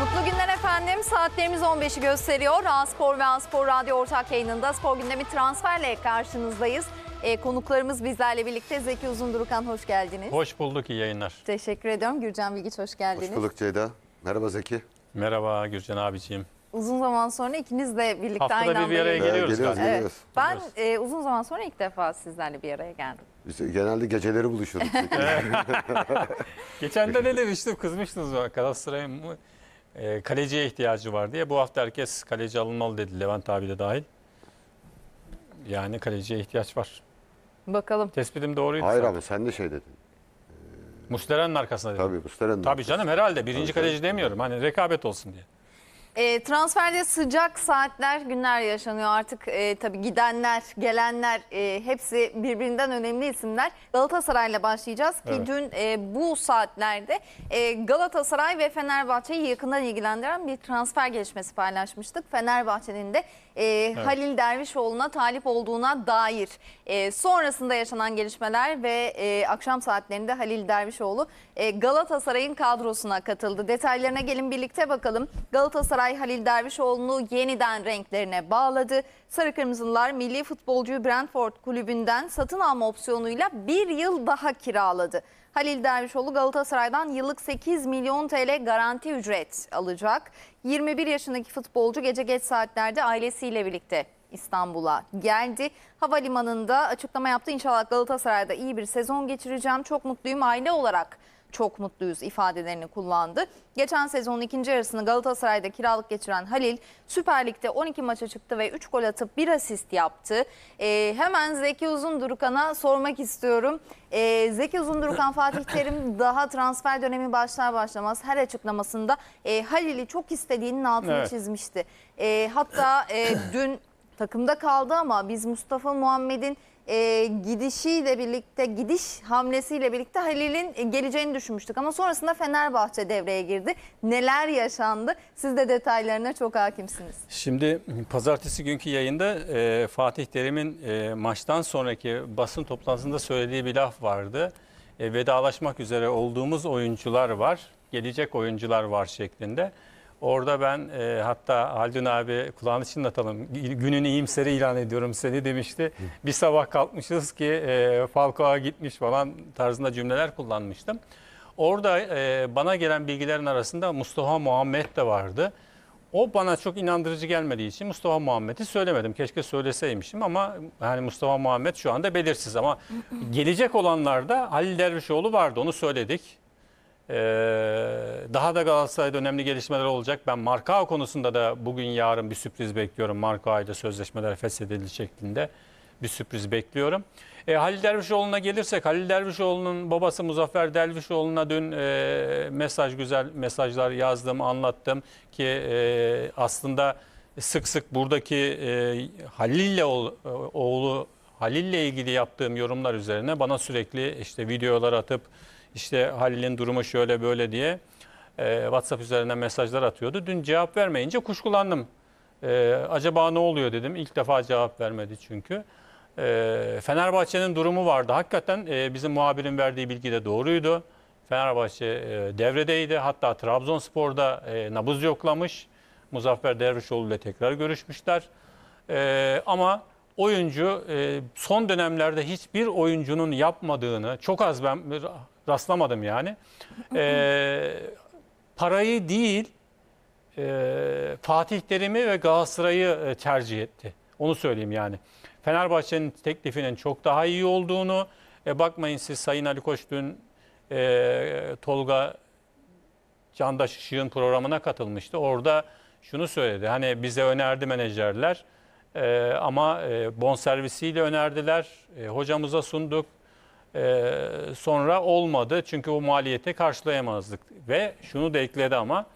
Mutlu günler efendim. Saatlerimiz 15'i gösteriyor. Spor ve Spor Radyo ortak yayınında spor gündemi transferle karşınızdayız. E, konuklarımız bizlerle birlikte Zeki Uzundurukan hoş geldiniz. Hoş bulduk iyi yayınlar. Teşekkür ediyorum. Gürcan Bilgiç hoş geldiniz. Hoş bulduk Ceyda. Merhaba Zeki. Merhaba Gürcan abiciğim. Uzun zaman sonra ikiniz de birlikte Haftada aynı anda bir, bir araya geliyoruz. geliyoruz, galiba. geliyoruz. Evet. Ben e, uzun zaman sonra ilk defa sizlerle bir araya geldim. Biz genelde geceleri buluşuyorduk. Geçen de ne demiştim kızmıştınız bana Galatasaray'ın e, kaleciye ihtiyacı var diye bu hafta herkes kaleci alınmalı dedi Levent abi de dahil. Yani kaleciye ihtiyaç var. Bakalım. Tespitim doğruydu. Hayır zaten. abi sen de şey dedin. Muslera'nın arkasına dedim. Tabii Mustera'nın Tabii canım herhalde birinci Tabii, kaleci demiyorum. Hani rekabet olsun diye. E, transferde sıcak saatler, günler yaşanıyor artık. E, tabii gidenler, gelenler e, hepsi birbirinden önemli isimler. Galatasaray'la başlayacağız ki evet. dün e, bu saatlerde e, Galatasaray ve Fenerbahçe'yi yakından ilgilendiren bir transfer gelişmesi paylaşmıştık. Fenerbahçe'nin de e, evet. Halil Dervişoğlu'na talip olduğuna dair e, sonrasında yaşanan gelişmeler ve e, akşam saatlerinde Halil Dervişoğlu e, Galatasaray'ın kadrosuna katıldı. Detaylarına gelin birlikte bakalım. Galatasaray Galatasaray Halil Dervişoğlu'nu yeniden renklerine bağladı. Sarı kırmızılar milli futbolcu Brentford kulübünden satın alma opsiyonuyla bir yıl daha kiraladı. Halil Dervişoğlu Galatasaray'dan yıllık 8 milyon TL garanti ücret alacak. 21 yaşındaki futbolcu gece geç saatlerde ailesiyle birlikte İstanbul'a geldi. Havalimanında açıklama yaptı. İnşallah Galatasaray'da iyi bir sezon geçireceğim. Çok mutluyum aile olarak çok mutluyuz ifadelerini kullandı. Geçen sezonun ikinci yarısını Galatasaray'da kiralık geçiren Halil Süper Lig'de 12 maça çıktı ve 3 gol atıp 1 asist yaptı. E, hemen Zeki Uzundurukan'a sormak istiyorum. E, Zeki Uzundurukan Fatih Terim daha transfer dönemi başlar başlamaz her açıklamasında e, Halil'i çok istediğinin altını evet. çizmişti. E, hatta e, dün takımda kaldı ama biz Mustafa Muhammed'in e, gidişiyle birlikte, gidiş hamlesiyle birlikte Halil'in e, geleceğini düşünmüştük. Ama sonrasında Fenerbahçe devreye girdi. Neler yaşandı? Siz de detaylarına çok hakimsiniz. Şimdi pazartesi günkü yayında e, Fatih Terim'in e, maçtan sonraki basın toplantısında söylediği bir laf vardı. E, vedalaşmak üzere olduğumuz oyuncular var, gelecek oyuncular var şeklinde. Orada ben e, hatta Haldun abi kulağını çınlatalım. Günün iyimseri ilan ediyorum seni demişti. Bir sabah kalkmışız ki e, Falcao'ya gitmiş falan tarzında cümleler kullanmıştım. Orada e, bana gelen bilgilerin arasında Mustafa Muhammed de vardı. O bana çok inandırıcı gelmediği için Mustafa Muhammed'i söylemedim. Keşke söyleseymişim ama yani Mustafa Muhammed şu anda belirsiz ama gelecek olanlarda Halil Dervişoğlu vardı onu söyledik. Ee, daha da Galatasaray'da önemli gelişmeler olacak. Ben marka konusunda da bugün yarın bir sürpriz bekliyorum. Marka ile sözleşmeler feshedildi şeklinde bir sürpriz bekliyorum. E, Halil Dervişoğlu'na gelirsek Halil Dervişoğlu'nun babası Muzaffer Dervişoğlu'na dün e, mesaj güzel mesajlar yazdım anlattım ki e, aslında sık sık buradaki e, Halil'le e, oğlu Halil'le ilgili yaptığım yorumlar üzerine bana sürekli işte videolar atıp işte Halil'in durumu şöyle böyle diye e, WhatsApp üzerinden mesajlar atıyordu. Dün cevap vermeyince kuşkulandım. E, acaba ne oluyor dedim. İlk defa cevap vermedi çünkü. E, Fenerbahçe'nin durumu vardı. Hakikaten e, bizim muhabirin verdiği bilgi de doğruydu. Fenerbahçe e, devredeydi. Hatta Trabzonspor'da e, nabız yoklamış. Muzaffer Dervişoğlu ile tekrar görüşmüşler. E, ama oyuncu e, son dönemlerde hiçbir oyuncunun yapmadığını, çok az ben Rastlamadım yani. E, parayı değil e, Fatih Terim'i ve Galatasaray'ı e, tercih etti. Onu söyleyeyim yani. Fenerbahçe'nin teklifinin çok daha iyi olduğunu, e, bakmayın siz Sayın Ali Koç dün e, Tolga Candaş Işık'ın programına katılmıştı. Orada şunu söyledi. Hani bize önerdi menajerler e, ama e, servisiyle önerdiler. E, hocamıza sunduk. Ee, sonra olmadı. Çünkü bu maliyeti karşılayamazdık. Ve şunu da ekledi ama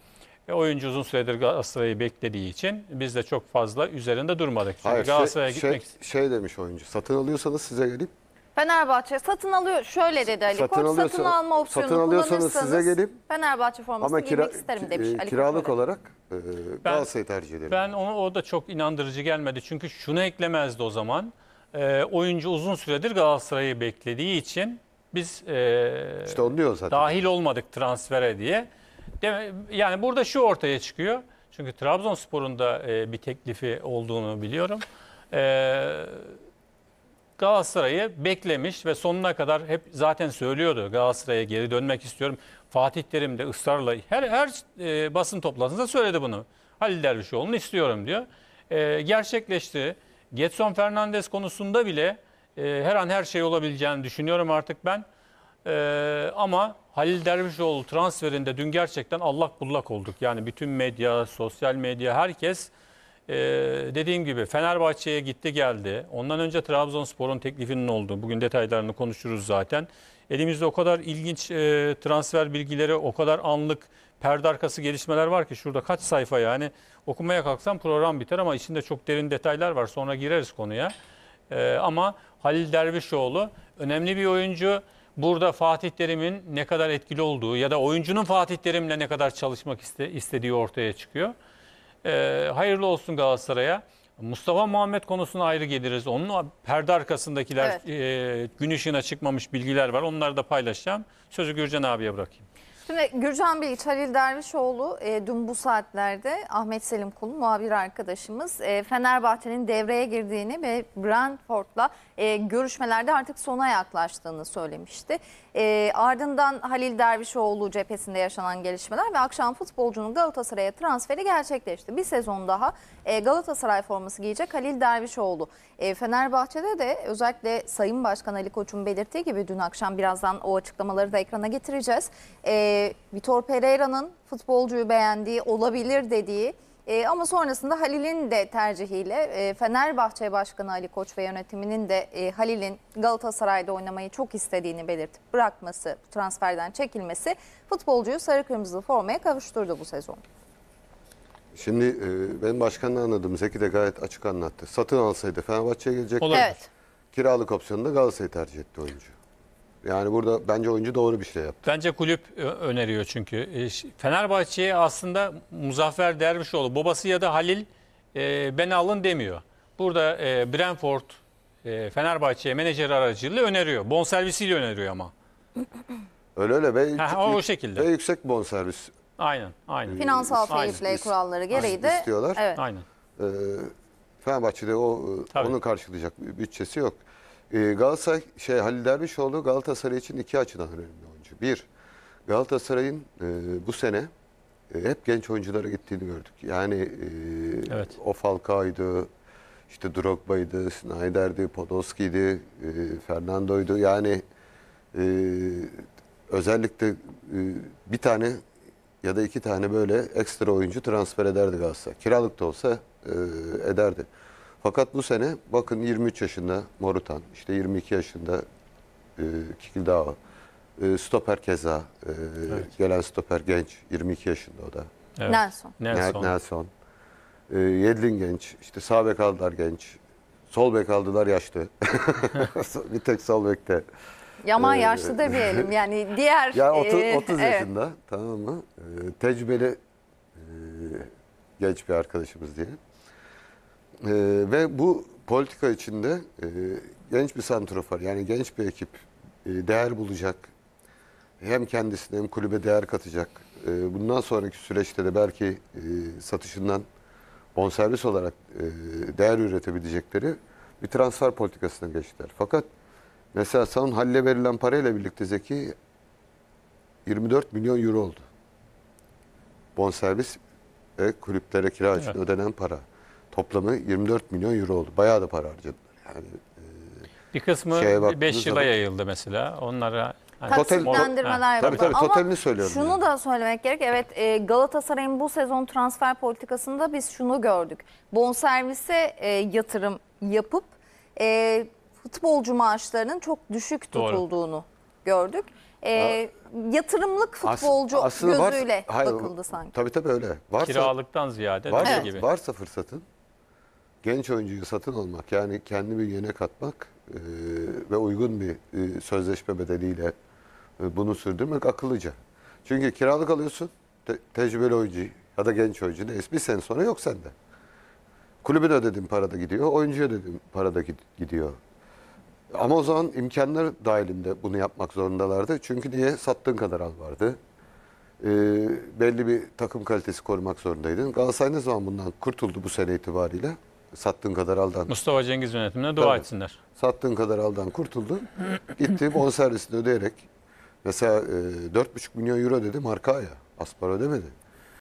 e, oyuncu uzun süredir Galatasaray'ı beklediği için biz de çok fazla üzerinde durmadık. Çünkü Hayır, şey- Galatasaray'a şey, gitmek... Şey, şey demiş oyuncu, satın alıyorsanız size gelip Fenerbahçe satın alıyor şöyle dedi Ali satın Koç satın alma opsiyonu satın alıyorsanız size gelip Fenerbahçe formasını kira, giymek isterim demiş e, Ali kiralık Koç olarak e, Galatasaray'ı tercih ederim. Ben onu o da çok inandırıcı gelmedi çünkü şunu eklemezdi o zaman e, oyuncu uzun süredir Galatasaray'ı beklediği için biz e, İşte onu diyor zaten. dahil olmadık transfere diye. Deme- Yani burada şu ortaya çıkıyor. Çünkü Trabzonspor'un da e, bir teklifi olduğunu biliyorum. E, Galatasaray'ı beklemiş ve sonuna kadar hep zaten söylüyordu Galatasaray'a geri dönmek istiyorum. Fatih Terim de ısrarla her her e, basın toplantısında söyledi bunu. Halil Dervişoğlu'nu istiyorum diyor. E, gerçekleşti. Getson Fernandez konusunda bile e, her an her şey olabileceğini düşünüyorum artık ben. E, ama Halil Dervişoğlu transferinde dün gerçekten allak bullak olduk. Yani bütün medya, sosyal medya, herkes e, dediğim gibi Fenerbahçe'ye gitti geldi. Ondan önce Trabzonspor'un teklifinin oldu. Bugün detaylarını konuşuruz zaten. Elimizde o kadar ilginç e, transfer bilgileri, o kadar anlık perde arkası gelişmeler var ki şurada kaç sayfa yani okumaya kalksam program biter ama içinde çok derin detaylar var. Sonra gireriz konuya. Ee, ama Halil Dervişoğlu önemli bir oyuncu. Burada Fatih Terim'in ne kadar etkili olduğu ya da oyuncunun Fatih Terim'le ne kadar çalışmak iste, istediği ortaya çıkıyor. Ee, hayırlı olsun Galatasaray'a. Mustafa Muhammed konusuna ayrı geliriz. Onun perde arkasındakiler evet. e, gün ışığına çıkmamış bilgiler var. Onları da paylaşacağım. Sözü Gürcan abiye bırakayım. Şimdi Gürcan Bilic, Halil Dervişoğlu e, dün bu saatlerde Ahmet Selim Kul muhabir arkadaşımız e, Fenerbahçe'nin devreye girdiğini ve Brentford'la e, görüşmelerde artık sona yaklaştığını söylemişti. E, ardından Halil Dervişoğlu cephesinde yaşanan gelişmeler ve akşam futbolcunun Galatasaray'a transferi gerçekleşti. Bir sezon daha e, Galatasaray forması giyecek Halil Dervişoğlu. E, Fenerbahçe'de de özellikle Sayın Başkan Ali Koç'un belirttiği gibi dün akşam birazdan o açıklamaları da ekrana getireceğiz. E, ee, Vitor Pereira'nın futbolcuyu beğendiği olabilir dediği e, ama sonrasında Halil'in de tercihiyle e, Fenerbahçe Başkanı Ali Koç ve yönetiminin de e, Halil'in Galatasaray'da oynamayı çok istediğini belirtip bırakması, transferden çekilmesi futbolcuyu sarı kırmızı formaya kavuşturdu bu sezon. Şimdi e, ben başkanla anladım. Zeki de gayet açık anlattı. Satın alsaydı Fenerbahçe'ye gelecekti. Evet. Kiralık opsiyonunda Galatasaray'ı tercih etti oyuncu. Yani burada bence oyuncu doğru bir şey yaptı. Bence kulüp e, öneriyor çünkü. E, Fenerbahçe'ye aslında Muzaffer Dervişoğlu babası ya da Halil e, beni alın demiyor. Burada e, Brentford e, Fenerbahçe'ye menajer aracılığıyla öneriyor. Bon servisiyle öneriyor ama. Öyle öyle. Ve, ha, o şekilde. Ve yüksek bon servis. Aynen. aynen. Ee, Finansal fair kuralları gereği de. istiyorlar. Evet. Aynen. Ee, Fenerbahçe'de o e, Tabii. onu karşılayacak bütçesi yok. E, Galatasaray şey Halil Dervişoğlu Galatasaray için iki açıdan önemli oyuncu. Bir, Galatasaray'ın e, bu sene e, hep genç oyunculara gittiğini gördük. Yani e, evet. o Falcao'ydu, işte Drogba'ydı, Snyder'di, Podolski'ydi, e, Fernando'ydu. Yani e, özellikle e, bir tane ya da iki tane böyle ekstra oyuncu transfer ederdi Galatasaray. Kiralık da olsa e, ederdi. Fakat bu sene bakın 23 yaşında Morutan, işte 22 yaşında e, Kikildao, e, stoper keza, e, evet. gelen stoper genç, 22 yaşında o da. Evet. Nelson. Nelson. Nelson. E, Yedlin genç, işte sağ bek aldılar genç, sol bek aldılar yaşlı. bir tek sol bekte. Yaman ee, yaşlı demeyelim yani diğer... Ya 30, 30 e, yaşında tamam mı? E, tecrübeli e, genç bir arkadaşımız diyelim. E, ve bu politika içinde e, genç bir santrafor yani genç bir ekip e, değer bulacak. Hem kendisine hem kulübe değer katacak. E, bundan sonraki süreçte de belki e, satışından bonservis olarak e, değer üretebilecekleri bir transfer politikasına geçtiler. Fakat mesela son Halil'e verilen parayla birlikte Zeki 24 milyon euro oldu. Bonservis ve kulüplere kira için evet. ödenen para. Toplamı 24 milyon euro oldu. Bayağı da para harcadılar. Yani e, bir kısmı 5 yıla zaman, yayıldı mesela. Onlara yani Taksitlendirmeler yapıldı. Tabii tabii Ama totalini söylüyorum. Şunu yani. da söylemek gerek. Evet e, Galatasaray'ın bu sezon transfer politikasında biz şunu gördük. Bonservise e, yatırım yapıp e, futbolcu maaşlarının çok düşük tutulduğunu Doğru. gördük. E, ya, yatırımlık futbolcu As, gözüyle var, hayır, bakıldı sanki. Tabii tabii öyle. Varsa, Kiralıktan ziyade. Var, evet. gibi. Varsa fırsatın genç oyuncuyu satın almak yani kendi bünyene katmak e, ve uygun bir e, sözleşme bedeliyle e, bunu sürdürmek akıllıca. Çünkü kiralık alıyorsun te, tecrübeli oyuncu ya da genç oyuncu neyse bir sene sonra yok sende. Kulübün ödediğin para da gidiyor, oyuncuya ödediğin para gidiyor. Ama o zaman imkanlar dahilinde bunu yapmak zorundalardı. Çünkü niye? Sattığın kadar al vardı. E, belli bir takım kalitesi korumak zorundaydın. Galatasaray ne zaman bundan kurtuldu bu sene itibariyle? Sattığın kadar aldan. Mustafa Cengiz yönetimine dua evet. etsinler. Sattığın kadar aldan kurtuldun. Gitti servisini ödeyerek mesela e, 4,5 milyon euro dedi marka ya. Aspar ödemedi.